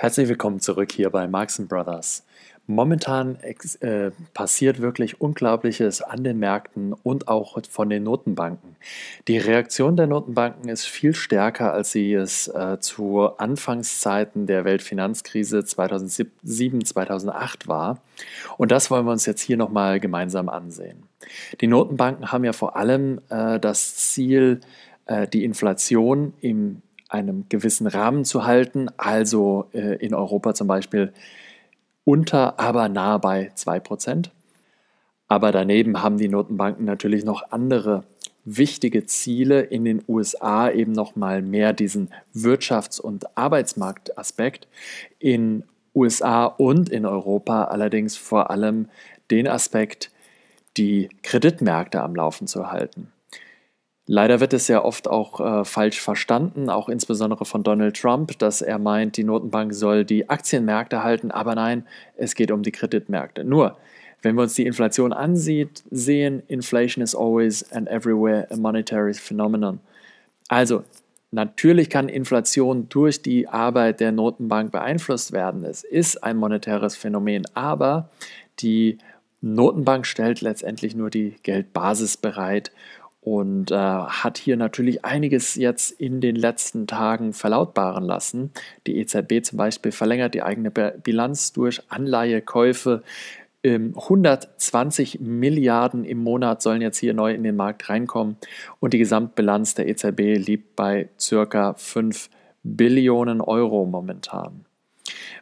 Herzlich willkommen zurück hier bei Marx Brothers. Momentan äh, passiert wirklich Unglaubliches an den Märkten und auch von den Notenbanken. Die Reaktion der Notenbanken ist viel stärker, als sie es äh, zu Anfangszeiten der Weltfinanzkrise 2007, 2008 war. Und das wollen wir uns jetzt hier nochmal gemeinsam ansehen. Die Notenbanken haben ja vor allem äh, das Ziel, äh, die Inflation im einem gewissen Rahmen zu halten, also äh, in Europa zum Beispiel unter, aber nahe bei 2%. Aber daneben haben die Notenbanken natürlich noch andere wichtige Ziele in den USA eben nochmal mehr diesen Wirtschafts- und Arbeitsmarktaspekt, in USA und in Europa allerdings vor allem den Aspekt, die Kreditmärkte am Laufen zu halten. Leider wird es ja oft auch äh, falsch verstanden, auch insbesondere von Donald Trump, dass er meint, die Notenbank soll die Aktienmärkte halten, aber nein, es geht um die Kreditmärkte. Nur, wenn wir uns die Inflation ansieht, sehen, Inflation is always and everywhere a monetary phenomenon. Also, natürlich kann Inflation durch die Arbeit der Notenbank beeinflusst werden. Es ist ein monetäres Phänomen, aber die Notenbank stellt letztendlich nur die Geldbasis bereit und äh, hat hier natürlich einiges jetzt in den letzten Tagen verlautbaren lassen. Die EZB zum Beispiel verlängert die eigene Bilanz durch Anleihekäufe. 120 ähm, Milliarden im Monat sollen jetzt hier neu in den Markt reinkommen und die Gesamtbilanz der EZB liegt bei circa 5 Billionen Euro momentan.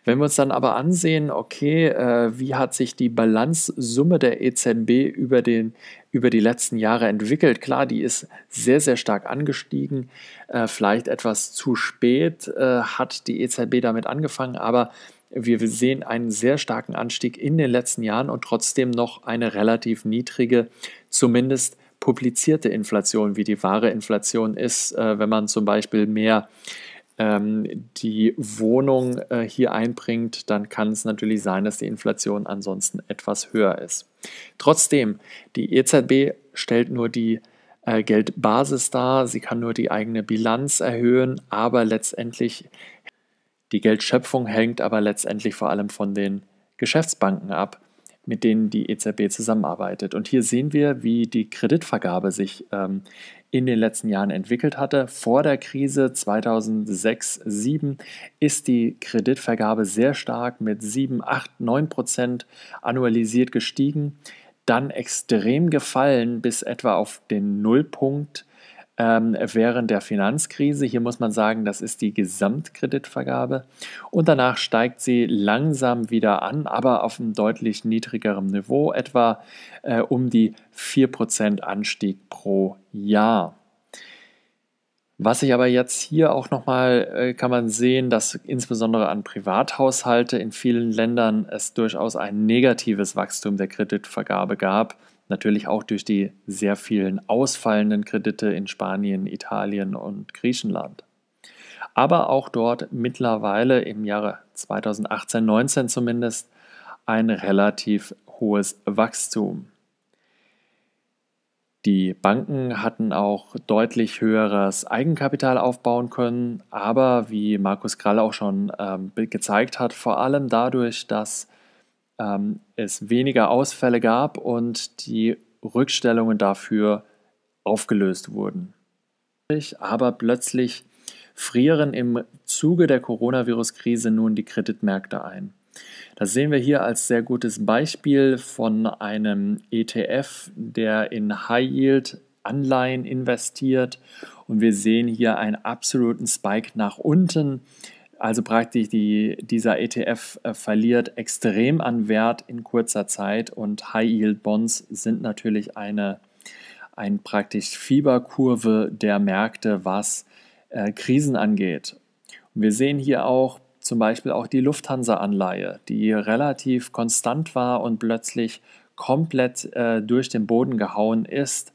Wenn wir uns dann aber ansehen, okay, äh, wie hat sich die Bilanzsumme der EZB über, den, über die letzten Jahre entwickelt? Klar, die ist sehr, sehr stark angestiegen. Äh, vielleicht etwas zu spät äh, hat die EZB damit angefangen, aber wir sehen einen sehr starken Anstieg in den letzten Jahren und trotzdem noch eine relativ niedrige, zumindest publizierte Inflation, wie die wahre Inflation ist, äh, wenn man zum Beispiel mehr ähm, die Wohnung äh, hier einbringt, dann kann es natürlich sein, dass die Inflation ansonsten etwas höher ist. Trotzdem, die EZB stellt nur die äh, Geldbasis dar, sie kann nur die eigene Bilanz erhöhen, aber letztendlich die Geldschöpfung hängt aber letztendlich vor allem von den Geschäftsbanken ab mit denen die EZB zusammenarbeitet. Und hier sehen wir, wie die Kreditvergabe sich ähm, in den letzten Jahren entwickelt hatte. Vor der Krise 2006-2007 ist die Kreditvergabe sehr stark mit 7, 8, 9 Prozent annualisiert gestiegen, dann extrem gefallen bis etwa auf den Nullpunkt ähm, während der Finanzkrise. Hier muss man sagen, das ist die Gesamtkreditvergabe. Und danach steigt sie langsam wieder an, aber auf einem deutlich niedrigeren Niveau, etwa äh, um die 4% Anstieg pro Jahr. Was ich aber jetzt hier auch nochmal äh, kann man sehen, dass insbesondere an Privathaushalte in vielen Ländern es durchaus ein negatives Wachstum der Kreditvergabe gab natürlich auch durch die sehr vielen ausfallenden Kredite in Spanien, Italien und Griechenland. Aber auch dort mittlerweile im Jahre 2018, 19 zumindest ein relativ hohes Wachstum. Die Banken hatten auch deutlich höheres Eigenkapital aufbauen können, aber wie Markus Krall auch schon ähm, gezeigt hat, vor allem dadurch, dass ähm, es weniger Ausfälle gab und die Rückstellungen dafür aufgelöst wurden. Aber plötzlich frieren im Zuge der Coronavirus-Krise nun die Kreditmärkte ein. Das sehen wir hier als sehr gutes Beispiel von einem ETF, der in High Yield Anleihen investiert. Und wir sehen hier einen absoluten Spike nach unten also praktisch die, dieser ETF äh, verliert extrem an Wert in kurzer Zeit und High-Yield-Bonds sind natürlich eine, ein praktisch Fieberkurve der Märkte, was äh, Krisen angeht. Und wir sehen hier auch zum Beispiel auch die Lufthansa-Anleihe, die relativ konstant war und plötzlich komplett äh, durch den Boden gehauen ist,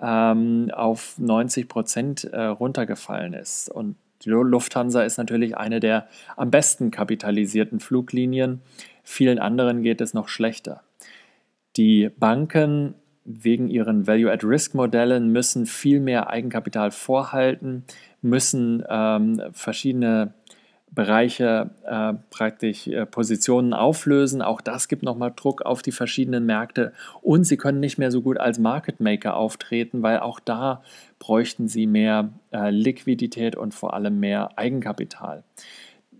ähm, auf 90 Prozent äh, runtergefallen ist. Und die Lufthansa ist natürlich eine der am besten kapitalisierten Fluglinien. Vielen anderen geht es noch schlechter. Die Banken wegen ihren Value-at-Risk-Modellen müssen viel mehr Eigenkapital vorhalten, müssen ähm, verschiedene Bereiche äh, praktisch äh, Positionen auflösen. Auch das gibt nochmal Druck auf die verschiedenen Märkte und sie können nicht mehr so gut als Market Maker auftreten, weil auch da bräuchten sie mehr äh, Liquidität und vor allem mehr Eigenkapital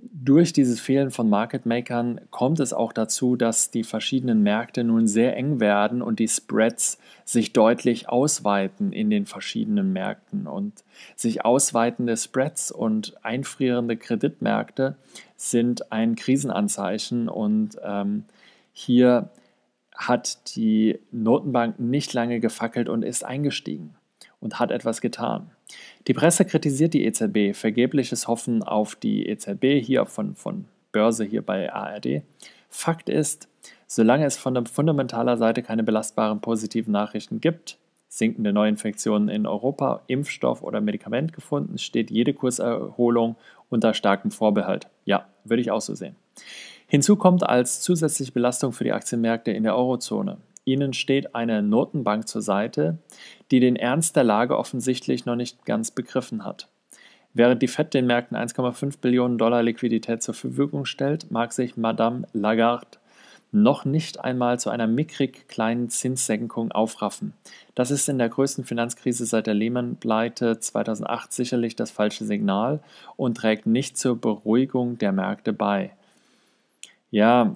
durch dieses Fehlen von Market Makern kommt es auch dazu, dass die verschiedenen Märkte nun sehr eng werden und die Spreads sich deutlich ausweiten in den verschiedenen Märkten. Und sich ausweitende Spreads und einfrierende Kreditmärkte sind ein Krisenanzeichen. Und ähm, hier hat die Notenbank nicht lange gefackelt und ist eingestiegen und hat etwas getan. Die Presse kritisiert die EZB, vergebliches Hoffen auf die EZB hier von, von Börse hier bei ARD. Fakt ist, solange es von fundamentaler Seite keine belastbaren positiven Nachrichten gibt, sinkende Neuinfektionen in Europa, Impfstoff oder Medikament gefunden, steht jede Kurserholung unter starkem Vorbehalt. Ja, würde ich auch so sehen. Hinzu kommt als zusätzliche Belastung für die Aktienmärkte in der Eurozone Ihnen steht eine Notenbank zur Seite, die den Ernst der Lage offensichtlich noch nicht ganz begriffen hat. Während die Fed den Märkten 1,5 Billionen Dollar Liquidität zur Verfügung stellt, mag sich Madame Lagarde noch nicht einmal zu einer mickrig kleinen Zinssenkung aufraffen. Das ist in der größten Finanzkrise seit der Lehman-Pleite 2008 sicherlich das falsche Signal und trägt nicht zur Beruhigung der Märkte bei. Ja,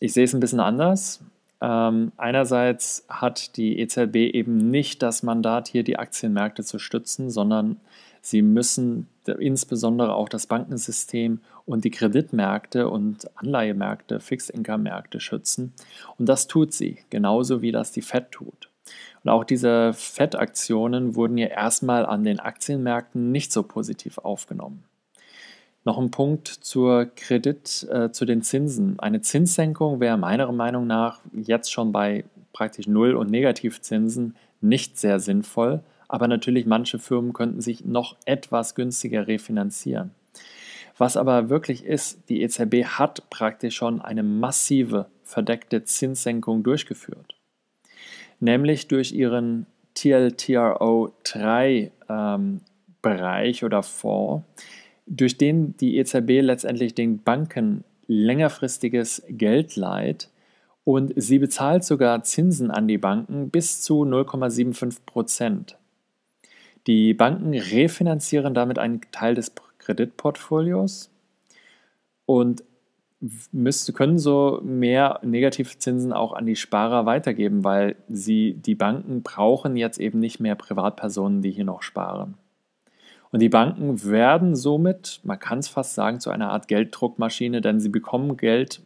ich sehe es ein bisschen anders. Ähm, einerseits hat die EZB eben nicht das Mandat, hier die Aktienmärkte zu stützen, sondern sie müssen insbesondere auch das Bankensystem und die Kreditmärkte und Anleihemärkte, Fixed-Income-Märkte schützen. Und das tut sie, genauso wie das die Fed tut. Und auch diese Fed-Aktionen wurden ja erstmal an den Aktienmärkten nicht so positiv aufgenommen. Noch ein Punkt zur Kredit, äh, zu den Zinsen. Eine Zinssenkung wäre meiner Meinung nach jetzt schon bei praktisch Null- und Negativzinsen nicht sehr sinnvoll, aber natürlich manche Firmen könnten sich noch etwas günstiger refinanzieren. Was aber wirklich ist, die EZB hat praktisch schon eine massive verdeckte Zinssenkung durchgeführt. Nämlich durch ihren TLTRO 3 ähm, Bereich oder Fonds, durch den die EZB letztendlich den Banken längerfristiges Geld leiht und sie bezahlt sogar Zinsen an die Banken bis zu 0,75 Prozent. Die Banken refinanzieren damit einen Teil des Kreditportfolios und müssen, können so mehr Negativzinsen auch an die Sparer weitergeben, weil sie, die Banken brauchen jetzt eben nicht mehr Privatpersonen, die hier noch sparen. Und die Banken werden somit, man kann es fast sagen, zu einer Art Gelddruckmaschine, denn sie bekommen Geld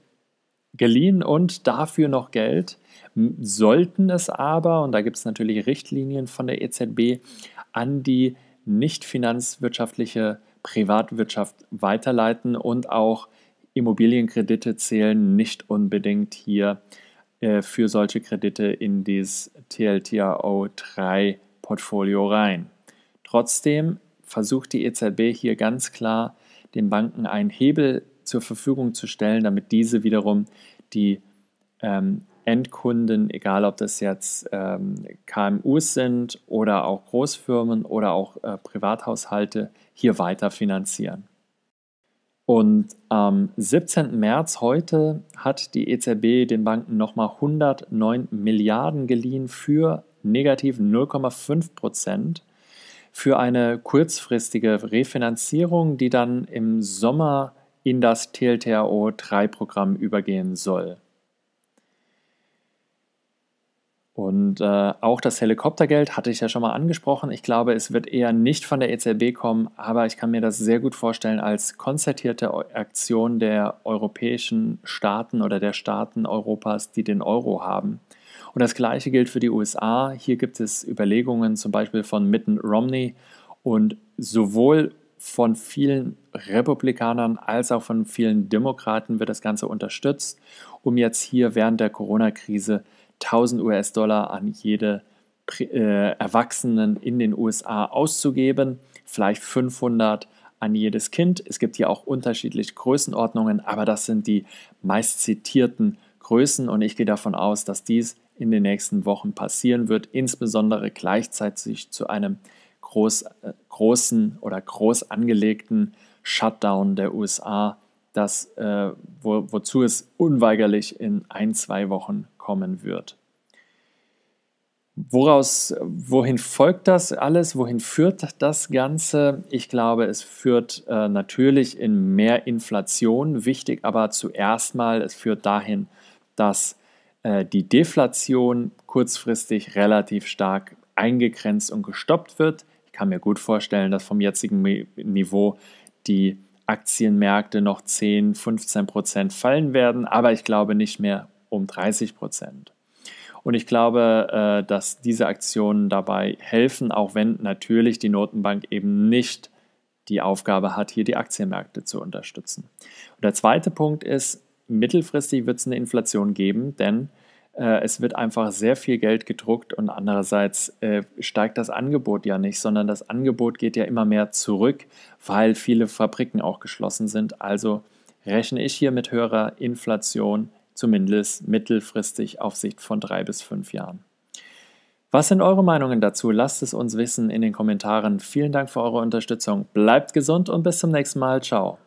geliehen und dafür noch Geld. Sollten es aber, und da gibt es natürlich Richtlinien von der EZB, an die nicht finanzwirtschaftliche Privatwirtschaft weiterleiten und auch Immobilienkredite zählen nicht unbedingt hier äh, für solche Kredite in dieses TLTRO 3 Portfolio rein. Trotzdem versucht die EZB hier ganz klar den Banken einen Hebel zur Verfügung zu stellen, damit diese wiederum die ähm, Endkunden, egal ob das jetzt ähm, KMUs sind oder auch Großfirmen oder auch äh, Privathaushalte, hier weiter finanzieren. Und am 17. März heute hat die EZB den Banken nochmal 109 Milliarden geliehen für negativ 0,5 Prozent für eine kurzfristige Refinanzierung, die dann im Sommer in das TLTRO-3-Programm übergehen soll. Und äh, auch das Helikoptergeld hatte ich ja schon mal angesprochen. Ich glaube, es wird eher nicht von der EZB kommen, aber ich kann mir das sehr gut vorstellen als konzertierte Aktion der europäischen Staaten oder der Staaten Europas, die den Euro haben, und das Gleiche gilt für die USA. Hier gibt es Überlegungen zum Beispiel von Mitt Romney und sowohl von vielen Republikanern als auch von vielen Demokraten wird das Ganze unterstützt, um jetzt hier während der Corona-Krise 1000 US-Dollar an jede äh, Erwachsenen in den USA auszugeben, vielleicht 500 an jedes Kind. Es gibt hier auch unterschiedliche Größenordnungen, aber das sind die meist zitierten Größen und ich gehe davon aus, dass dies in den nächsten Wochen passieren wird, insbesondere gleichzeitig zu einem groß, äh, großen oder groß angelegten Shutdown der USA, das, äh, wo, wozu es unweigerlich in ein, zwei Wochen kommen wird. Woraus, wohin folgt das alles? Wohin führt das Ganze? Ich glaube, es führt äh, natürlich in mehr Inflation. Wichtig aber zuerst mal, es führt dahin, dass äh, die Deflation kurzfristig relativ stark eingegrenzt und gestoppt wird. Ich kann mir gut vorstellen, dass vom jetzigen Niveau die Aktienmärkte noch 10, 15 Prozent fallen werden, aber ich glaube nicht mehr um 30 Prozent. Und ich glaube, äh, dass diese Aktionen dabei helfen, auch wenn natürlich die Notenbank eben nicht die Aufgabe hat, hier die Aktienmärkte zu unterstützen. Und der zweite Punkt ist, mittelfristig wird es eine Inflation geben, denn äh, es wird einfach sehr viel Geld gedruckt und andererseits äh, steigt das Angebot ja nicht, sondern das Angebot geht ja immer mehr zurück, weil viele Fabriken auch geschlossen sind. Also rechne ich hier mit höherer Inflation, zumindest mittelfristig auf Sicht von drei bis fünf Jahren. Was sind eure Meinungen dazu? Lasst es uns wissen in den Kommentaren. Vielen Dank für eure Unterstützung. Bleibt gesund und bis zum nächsten Mal. Ciao.